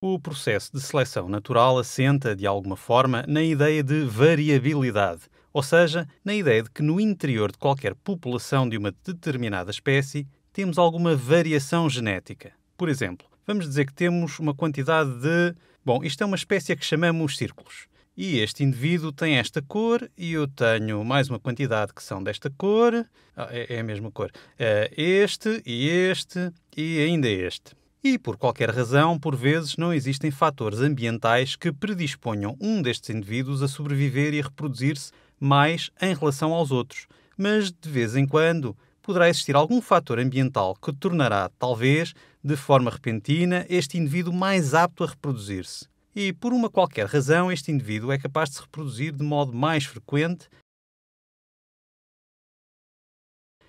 O processo de seleção natural assenta, de alguma forma, na ideia de variabilidade, ou seja, na ideia de que no interior de qualquer população de uma determinada espécie temos alguma variação genética. Por exemplo, vamos dizer que temos uma quantidade de. Bom, isto é uma espécie que chamamos círculos. E este indivíduo tem esta cor, e eu tenho mais uma quantidade que são desta cor, ah, é, é a mesma cor, ah, este e este e ainda este. E, por qualquer razão, por vezes não existem fatores ambientais que predisponham um destes indivíduos a sobreviver e a reproduzir-se mais em relação aos outros, mas de vez em quando poderá existir algum fator ambiental que tornará, talvez, de forma repentina, este indivíduo mais apto a reproduzir-se. E, por uma qualquer razão, este indivíduo é capaz de se reproduzir de modo mais frequente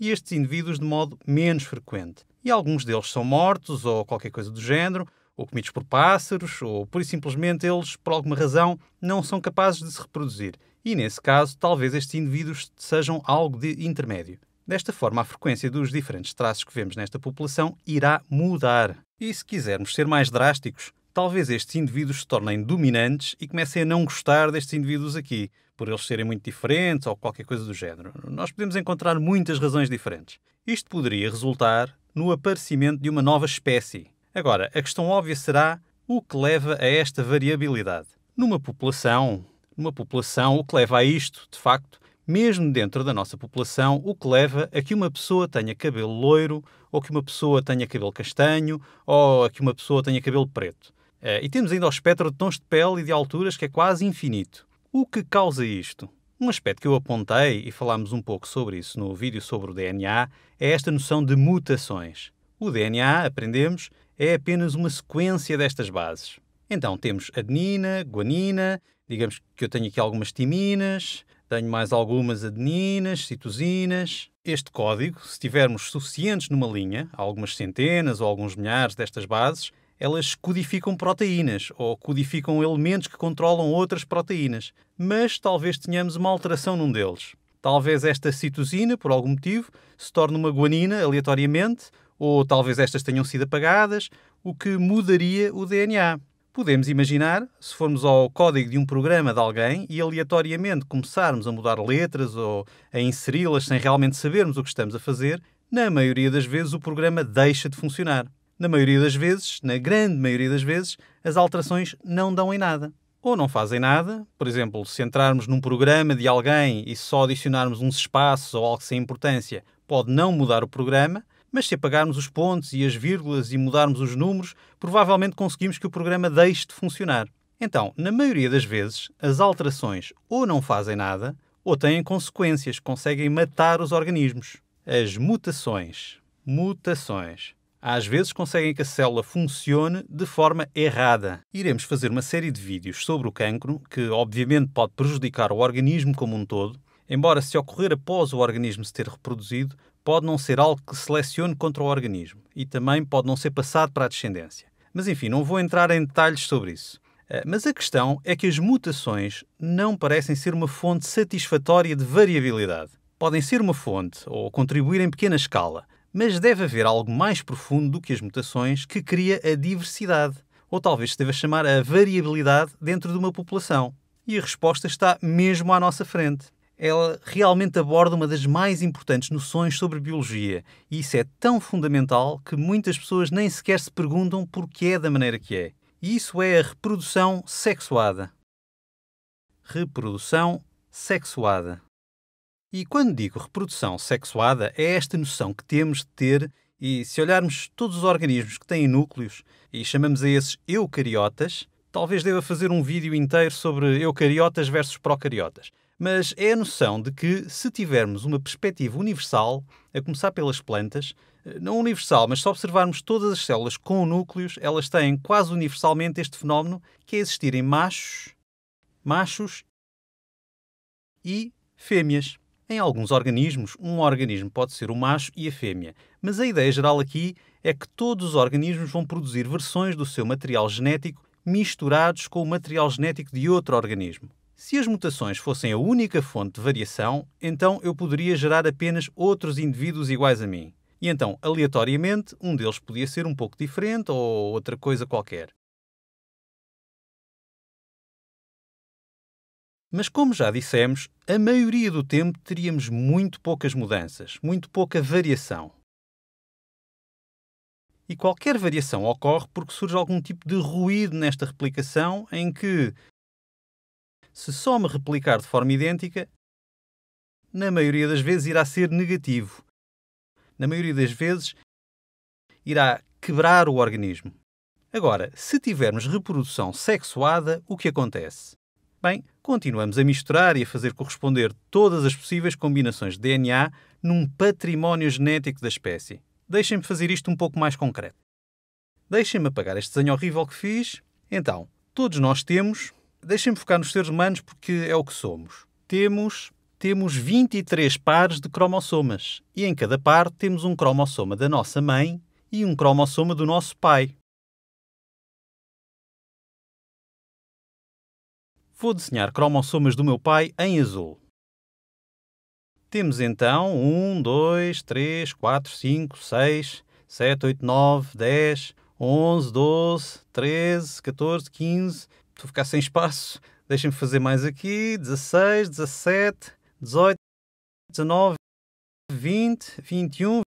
e estes indivíduos de modo menos frequente. E alguns deles são mortos ou qualquer coisa do género, ou comidos por pássaros, ou por simplesmente eles, por alguma razão, não são capazes de se reproduzir. E nesse caso, talvez estes indivíduos sejam algo de intermédio. Desta forma, a frequência dos diferentes traços que vemos nesta população irá mudar. E se quisermos ser mais drásticos, talvez estes indivíduos se tornem dominantes e comecem a não gostar destes indivíduos aqui, por eles serem muito diferentes ou qualquer coisa do género. Nós podemos encontrar muitas razões diferentes. Isto poderia resultar no aparecimento de uma nova espécie. Agora, a questão óbvia será o que leva a esta variabilidade. Numa população, numa população, o que leva a isto, de facto, mesmo dentro da nossa população, o que leva a que uma pessoa tenha cabelo loiro, ou que uma pessoa tenha cabelo castanho, ou a que uma pessoa tenha cabelo preto. Eh, e temos ainda o espectro de tons de pele e de alturas que é quase infinito. O que causa isto? Um aspecto que eu apontei e falámos um pouco sobre isso no vídeo sobre o DNA é esta noção de mutações. O DNA, aprendemos, é apenas uma sequência destas bases. Então temos adenina, guanina, digamos que eu tenho aqui algumas timinas, tenho mais algumas adeninas, citosinas. Este código, se tivermos suficientes numa linha, algumas centenas ou alguns milhares destas bases, elas codificam proteínas ou codificam elementos que controlam outras proteínas, mas talvez tenhamos uma alteração num deles. Talvez esta citosina, por algum motivo, se torne uma guanina aleatoriamente, ou talvez estas tenham sido apagadas, o que mudaria o DNA. Podemos imaginar, se formos ao código de um programa de alguém e aleatoriamente começarmos a mudar letras ou a inseri-las sem realmente sabermos o que estamos a fazer, na maioria das vezes o programa deixa de funcionar na maioria das vezes, na grande maioria das vezes, as alterações não dão em nada. Ou não fazem nada, por exemplo, se entrarmos num programa de alguém e só adicionarmos uns espaços ou algo sem importância, pode não mudar o programa, mas se apagarmos os pontos e as vírgulas e mudarmos os números, provavelmente conseguimos que o programa deixe de funcionar. Então, na maioria das vezes, as alterações ou não fazem nada ou têm consequências, conseguem matar os organismos. As mutações. Mutações. Às vezes conseguem que a célula funcione de forma errada. Iremos fazer uma série de vídeos sobre o cancro, que obviamente pode prejudicar o organismo como um todo, embora se ocorrer após o organismo se ter reproduzido, pode não ser algo que selecione contra o organismo e também pode não ser passado para a descendência. Mas enfim, não vou entrar em detalhes sobre isso. Eh, mas a questão é que as mutações não parecem ser uma fonte satisfatória de variabilidade. Podem ser uma fonte ou contribuir em pequena escala, mas deve haver algo mais profundo do que as mutações que cria a diversidade, ou talvez se deva chamar a variabilidade dentro de uma população. E a resposta está mesmo à nossa frente. Ela realmente aborda uma das mais importantes noções sobre biologia, e isso é tão fundamental que muitas pessoas nem sequer se perguntam por que é da maneira que é. E isso é a reprodução sexuada. Reprodução sexuada. E quando digo reprodução sexuada, é esta noção que temos de ter, e se olharmos todos os organismos que têm núcleos e chamamos a esses eucariotas, talvez deva fazer um vídeo inteiro sobre eucariotas versus procariotas. Mas é a noção de que, se tivermos uma perspectiva universal, a começar pelas plantas, eh, não universal, mas se observarmos todas as células com núcleos, elas têm quase universalmente este fenómeno que é existirem machos, machos e fêmeas. Em alguns organismos, um organismo pode ser o macho e a fêmea, mas a ideia geral aqui é que todos os organismos vão produzir versões do seu material genético misturados com o material genético de outro organismo. Se as mutações fossem a única fonte de variação, então eu poderia gerar apenas outros indivíduos iguais a mim. E então, aleatoriamente, um deles podia ser um pouco diferente ou outra coisa qualquer. Mas, como já dissemos, a maioria do tempo teríamos muito poucas mudanças, muito pouca variação. E qualquer variação ocorre porque surge algum tipo de ruído nesta replicação em que, se só me replicar de forma idêntica, na maioria das vezes irá ser negativo. Na maioria das vezes irá quebrar o organismo. Agora, se tivermos reprodução sexuada, o que acontece? Bem, continuamos a misturar e a fazer corresponder todas as possíveis combinações de DNA num património genético da espécie. Deixem-me fazer isto um pouco mais concreto. Deixem-me apagar este desenho horrível que fiz. Então, todos nós temos. Deixem-me focar nos seres humanos porque é o que somos. Temos. Temos 23 pares de cromossomas e em cada par temos um cromossoma da nossa mãe e um cromossoma do nosso pai. Vou desenhar cromossomas do meu pai em azul. Temos então 1, 2, 3, 4, 5, 6, 7, 8, 9, 10, 11, 12, 13, 14, 15. Estou a ficar sem espaço. Deixem-me fazer mais aqui. 16, 17, 18, 19, 20, 21,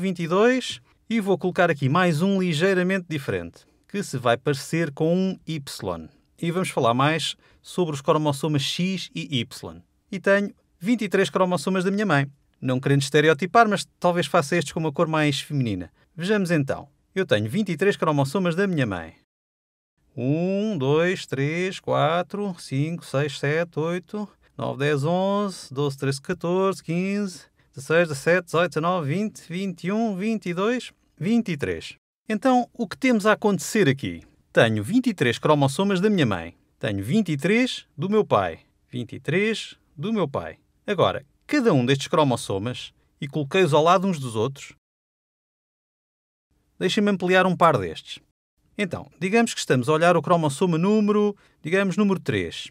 22. E vou colocar aqui mais um ligeiramente diferente, que se vai parecer com um Y e vamos falar mais sobre os cromossomas X e Y. E tenho 23 cromossomas da minha mãe. Não querendo estereotipar, mas talvez faça estes com uma cor mais feminina. Vejamos então. Eu tenho 23 cromossomas da minha mãe. 1, 2, 3, 4, 5, 6, 7, 8, 9, 10, 11, 12, 13, 14, 15, 16, 17, 18, 19, 20, 21, 22, 23. Então, o que temos a acontecer aqui? tenho 23 cromossomas da minha mãe. Tenho 23 do meu pai. 23 do meu pai. Agora, cada um destes cromossomas e coloquei-os ao lado uns dos outros. Deixem-me ampliar um par destes. Então, digamos que estamos a olhar o cromossoma número, digamos, número 3.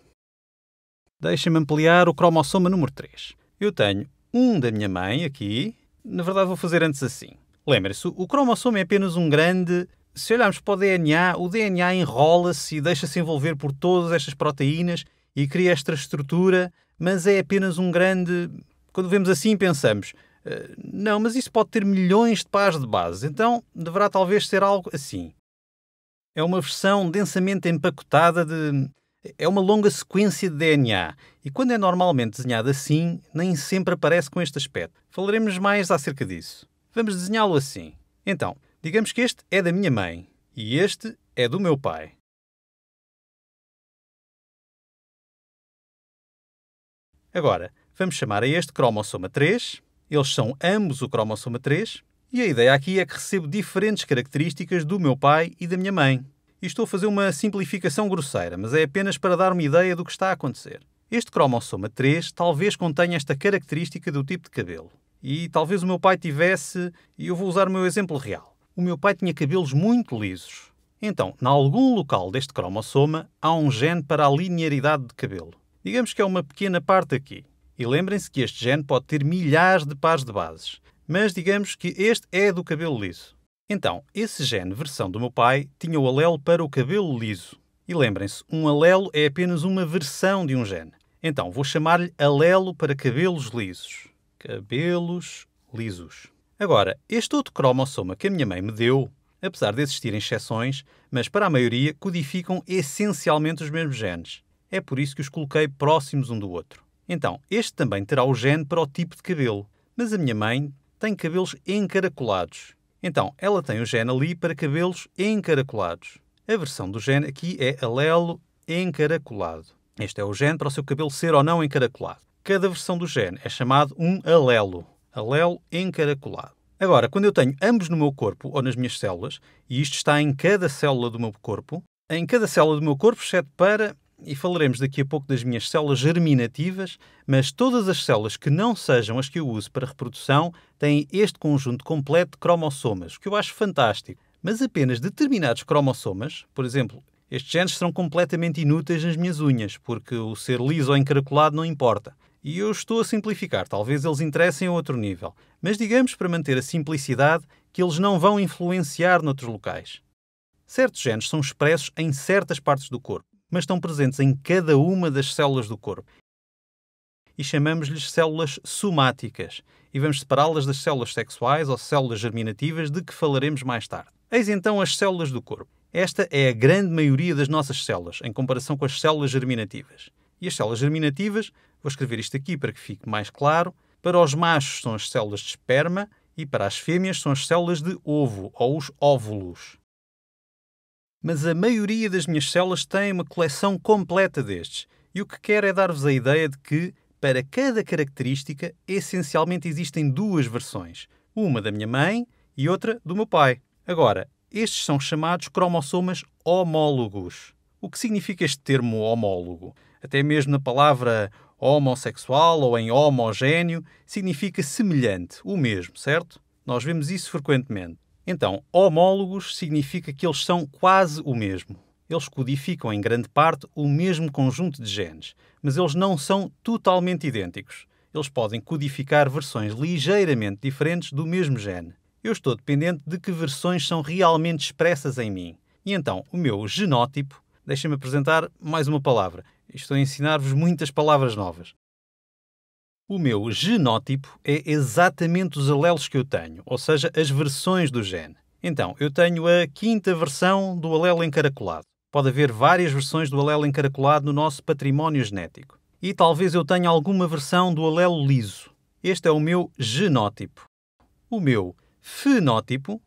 Deixem-me ampliar o cromossoma número 3. Eu tenho um da minha mãe aqui. Na verdade, vou fazer antes assim. Lembre-se, o cromossoma é apenas um grande se olharmos para o DNA, o DNA enrola-se e deixa-se envolver por todas estas proteínas e cria esta estrutura, mas é apenas um grande. Quando vemos assim, pensamos: ah, não, mas isso pode ter milhões de pares de bases, então deverá talvez ser algo assim. É uma versão densamente empacotada de. É uma longa sequência de DNA, e quando é normalmente desenhado assim, nem sempre aparece com este aspecto. Falaremos mais acerca disso. Vamos desenhá-lo assim. Então, Digamos que este é da minha mãe e este é do meu pai. Agora, vamos chamar a este cromossoma 3. Eles são ambos o cromossoma 3. E a ideia aqui é que recebo diferentes características do meu pai e da minha mãe. E estou a fazer uma simplificação grosseira, mas é apenas para dar uma ideia do que está a acontecer. Este cromossoma 3 talvez contenha esta característica do tipo de cabelo. E talvez o meu pai tivesse, e eu vou usar o meu exemplo real o meu pai tinha cabelos muito lisos. Então, em algum local deste cromossoma, há um gene para a linearidade de cabelo. Digamos que é uma pequena parte aqui. E lembrem-se que este gene pode ter milhares de pares de bases, mas digamos que este é do cabelo liso. Então, esse gene, versão do meu pai, tinha o alelo para o cabelo liso. E lembrem-se, um alelo é apenas uma versão de um gene. Então, vou chamar-lhe alelo para cabelos lisos. Cabelos lisos. Agora, este outro cromossoma que a minha mãe me deu, apesar de existirem exceções, mas para a maioria codificam essencialmente os mesmos genes. É por isso que os coloquei próximos um do outro. Então, este também terá o gene para o tipo de cabelo, mas a minha mãe tem cabelos encaracolados. Então, ela tem o gene ali para cabelos encaracolados. A versão do gene aqui é alelo encaracolado. Este é o gene para o seu cabelo ser ou não encaracolado. Cada versão do gene é chamado um alelo alelo encaracolado. Agora, quando eu tenho ambos no meu corpo ou nas minhas células, e isto está em cada célula do meu corpo, em cada célula do meu corpo, exceto para, e falaremos daqui a pouco das minhas células germinativas, mas todas as células que não sejam as que eu uso para reprodução têm este conjunto completo de cromossomas, o que eu acho fantástico. Mas apenas determinados cromossomas, por exemplo, estes genes serão completamente inúteis nas minhas unhas, porque o ser liso ou encaracolado não importa. E eu estou a simplificar, talvez eles interessem a outro nível, mas digamos para manter a simplicidade que eles não vão influenciar noutros locais. Certos genes são expressos em certas partes do corpo, mas estão presentes em cada uma das células do corpo. E chamamos-lhes células somáticas, e vamos separá-las das células sexuais ou células germinativas, de que falaremos mais tarde. Eis então as células do corpo. Esta é a grande maioria das nossas células, em comparação com as células germinativas. E as células germinativas Vou escrever isto aqui para que fique mais claro. Para os machos são as células de esperma e para as fêmeas são as células de ovo ou os óvulos. Mas a maioria das minhas células tem uma coleção completa destes, e o que quero é dar-vos a ideia de que, para cada característica, essencialmente existem duas versões, uma da minha mãe e outra do meu pai. Agora, estes são chamados cromossomas homólogos. O que significa este termo homólogo? Até mesmo na palavra homossexual ou em homogéneo significa semelhante, o mesmo, certo? Nós vemos isso frequentemente. Então, homólogos significa que eles são quase o mesmo. Eles codificam em grande parte o mesmo conjunto de genes, mas eles não são totalmente idênticos. Eles podem codificar versões ligeiramente diferentes do mesmo gene. Eu estou dependente de que versões são realmente expressas em mim. E então, o meu genótipo, deixa-me apresentar mais uma palavra, Estou a ensinar-vos muitas palavras novas. O meu genótipo é exatamente os alelos que eu tenho, ou seja, as versões do gene. Então, eu tenho a quinta versão do alelo encaracolado. Pode haver várias versões do alelo encaracolado no nosso património genético. E talvez eu tenha alguma versão do alelo liso. Este é o meu genótipo. O meu fenótipo,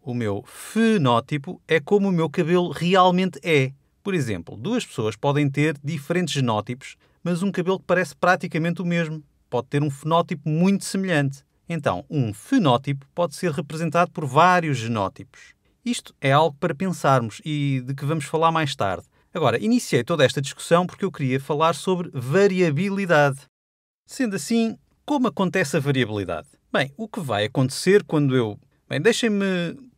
o meu fenótipo é como o meu cabelo realmente é. Por exemplo, duas pessoas podem ter diferentes genótipos, mas um cabelo que parece praticamente o mesmo. Pode ter um fenótipo muito semelhante. Então, um fenótipo pode ser representado por vários genótipos. Isto é algo para pensarmos e de que vamos falar mais tarde. Agora, iniciei toda esta discussão porque eu queria falar sobre variabilidade. Sendo assim, como acontece a variabilidade? Bem, o que vai acontecer quando eu. Bem, deixem-me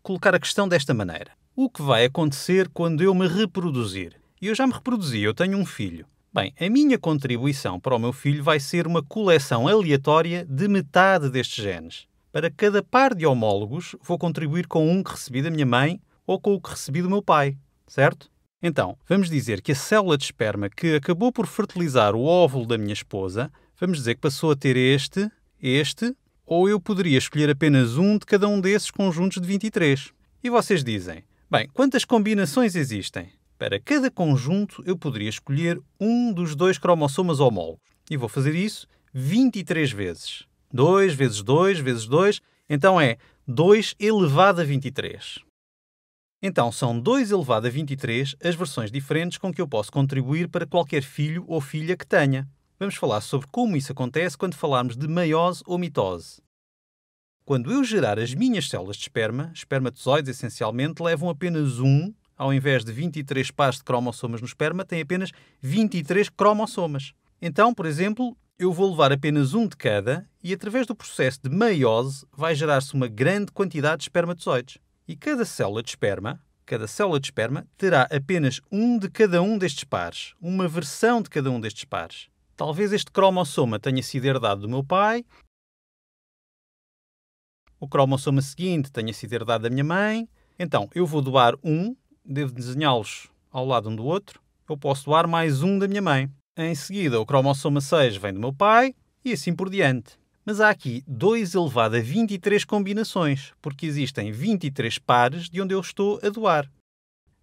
colocar a questão desta maneira o que vai acontecer quando eu me reproduzir? E eu já me reproduzi, eu tenho um filho. Bem, a minha contribuição para o meu filho vai ser uma coleção aleatória de metade destes genes. Para cada par de homólogos, vou contribuir com um que recebi da minha mãe ou com o que recebi do meu pai, certo? Então, vamos dizer que a célula de esperma que acabou por fertilizar o óvulo da minha esposa, vamos dizer que passou a ter este, este, ou eu poderia escolher apenas um de cada um desses conjuntos de 23. E vocês dizem, Bem, quantas combinações existem? Para cada conjunto, eu poderia escolher um dos dois cromossomas homólogos. E vou fazer isso 23 vezes. 2 vezes 2 vezes 2, então é 2 elevado a 23. Então, são 2 elevado a 23 as versões diferentes com que eu posso contribuir para qualquer filho ou filha que tenha. Vamos falar sobre como isso acontece quando falarmos de meiose ou mitose. Quando eu gerar as minhas células de esperma, espermatozoides essencialmente levam apenas um, ao invés de 23 pares de cromossomas no esperma, tem apenas 23 cromossomas. Então, por exemplo, eu vou levar apenas um de cada e, através do processo de meiose, vai gerar-se uma grande quantidade de espermatozoides. E cada célula de esperma, cada célula de esperma terá apenas um de cada um destes pares, uma versão de cada um destes pares. Talvez este cromossoma tenha sido herdado do meu pai, o cromossomo seguinte tenha sido herdado da minha mãe. Então, eu vou doar um, devo desenhá-los ao lado um do outro. Eu posso doar mais um da minha mãe. Em seguida, o cromossomo 6 vem do meu pai e assim por diante. Mas há aqui 2 elevado a 23 combinações, porque existem 23 pares de onde eu estou a doar.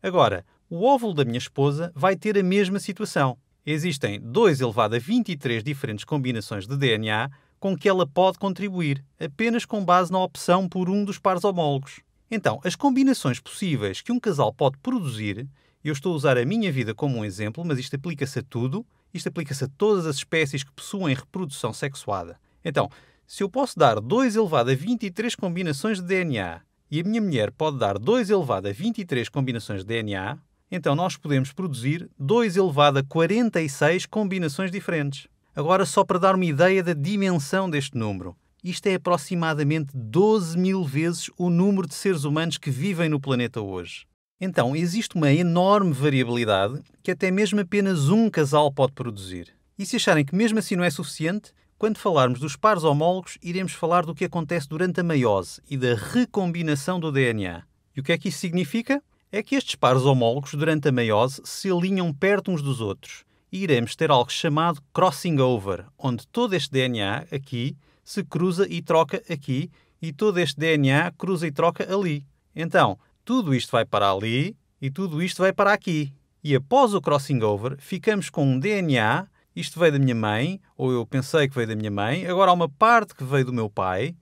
Agora, o óvulo da minha esposa vai ter a mesma situação. Existem 2 elevado a 23 diferentes combinações de DNA com que ela pode contribuir, apenas com base na opção por um dos pares homólogos. Então, as combinações possíveis que um casal pode produzir, eu estou a usar a minha vida como um exemplo, mas isto aplica-se a tudo, isto aplica-se a todas as espécies que possuem reprodução sexuada. Então, se eu posso dar 2 elevado a 23 combinações de DNA e a minha mulher pode dar 2 elevado a 23 combinações de DNA, então nós podemos produzir 2 elevado a 46 combinações diferentes. Agora, só para dar uma ideia da dimensão deste número, isto é aproximadamente 12 mil vezes o número de seres humanos que vivem no planeta hoje. Então, existe uma enorme variabilidade que até mesmo apenas um casal pode produzir. E se acharem que mesmo assim não é suficiente, quando falarmos dos pares homólogos, iremos falar do que acontece durante a meiose e da recombinação do DNA. E o que é que isso significa? É que estes pares homólogos, durante a meiose, se alinham perto uns dos outros iremos ter algo chamado crossing over, onde todo este DNA aqui se cruza e troca aqui e todo este DNA cruza e troca ali. Então, tudo isto vai para ali e tudo isto vai para aqui. E após o crossing over, ficamos com um DNA. Isto veio da minha mãe, ou eu pensei que veio da minha mãe, agora há uma parte que veio do meu pai.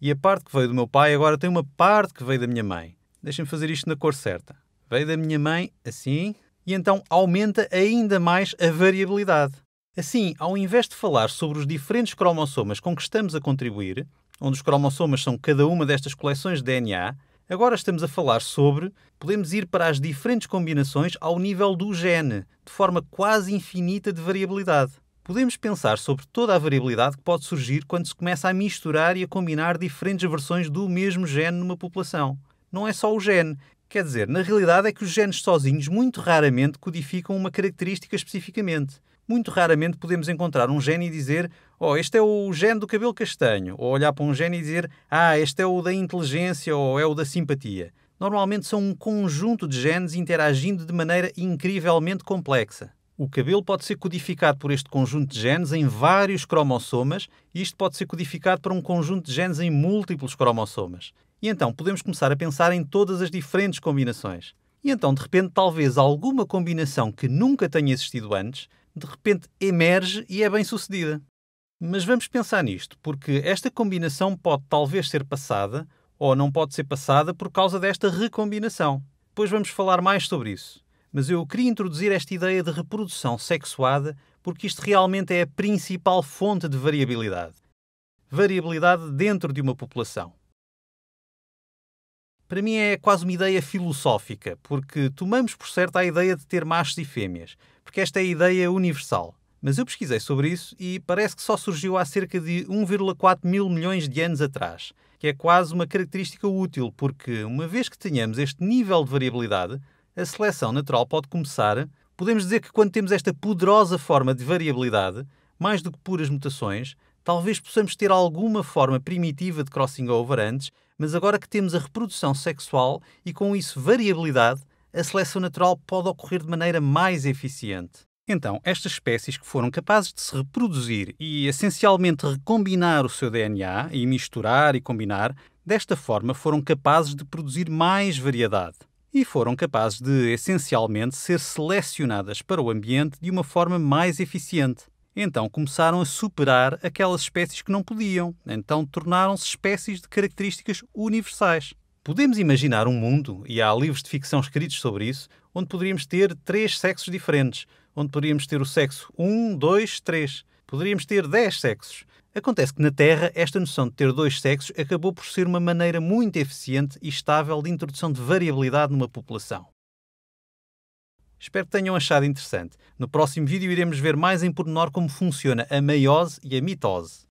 E a parte que veio do meu pai agora tem uma parte que veio da minha mãe. Deixem-me fazer isto na cor certa. Veio da minha mãe assim, e então aumenta ainda mais a variabilidade. Assim, ao invés de falar sobre os diferentes cromossomas com que estamos a contribuir, onde os cromossomas são cada uma destas coleções de DNA, agora estamos a falar sobre podemos ir para as diferentes combinações ao nível do gene, de forma quase infinita de variabilidade. Podemos pensar sobre toda a variabilidade que pode surgir quando se começa a misturar e a combinar diferentes versões do mesmo gene numa população. Não é só o gene, Quer dizer, na realidade é que os genes sozinhos muito raramente codificam uma característica especificamente. Muito raramente podemos encontrar um gene e dizer oh, este é o gene do cabelo castanho, ou olhar para um gene e dizer ah, este é o da inteligência ou é o da simpatia. Normalmente são um conjunto de genes interagindo de maneira incrivelmente complexa. O cabelo pode ser codificado por este conjunto de genes em vários cromossomas, e isto pode ser codificado por um conjunto de genes em múltiplos cromossomas. E então podemos começar a pensar em todas as diferentes combinações. E então, de repente, talvez alguma combinação que nunca tenha existido antes, de repente emerge e é bem sucedida. Mas vamos pensar nisto, porque esta combinação pode talvez ser passada ou não pode ser passada por causa desta recombinação. Depois vamos falar mais sobre isso. Mas eu queria introduzir esta ideia de reprodução sexuada porque isto realmente é a principal fonte de variabilidade. Variabilidade dentro de uma população para mim é quase uma ideia filosófica, porque tomamos por certo a ideia de ter machos e fêmeas, porque esta é a ideia universal. Mas eu pesquisei sobre isso e parece que só surgiu há cerca de 1,4 mil milhões de anos atrás, que é quase uma característica útil, porque uma vez que tenhamos este nível de variabilidade, a seleção natural pode começar. Podemos dizer que quando temos esta poderosa forma de variabilidade, mais do que puras mutações, talvez possamos ter alguma forma primitiva de crossing over antes mas agora que temos a reprodução sexual e com isso variabilidade, a seleção natural pode ocorrer de maneira mais eficiente. Então, estas espécies que foram capazes de se reproduzir e essencialmente recombinar o seu DNA e misturar e combinar, desta forma foram capazes de produzir mais variedade e foram capazes de essencialmente ser selecionadas para o ambiente de uma forma mais eficiente. Então começaram a superar aquelas espécies que não podiam, então tornaram-se espécies de características universais. Podemos imaginar um mundo, e há livros de ficção escritos sobre isso, onde poderíamos ter três sexos diferentes, onde poderíamos ter o sexo 1, 2, 3. Poderíamos ter 10 sexos. Acontece que na Terra esta noção de ter dois sexos acabou por ser uma maneira muito eficiente e estável de introdução de variabilidade numa população. Espero que tenham achado interessante. No próximo vídeo iremos ver mais em pormenor como funciona a meiose e a mitose.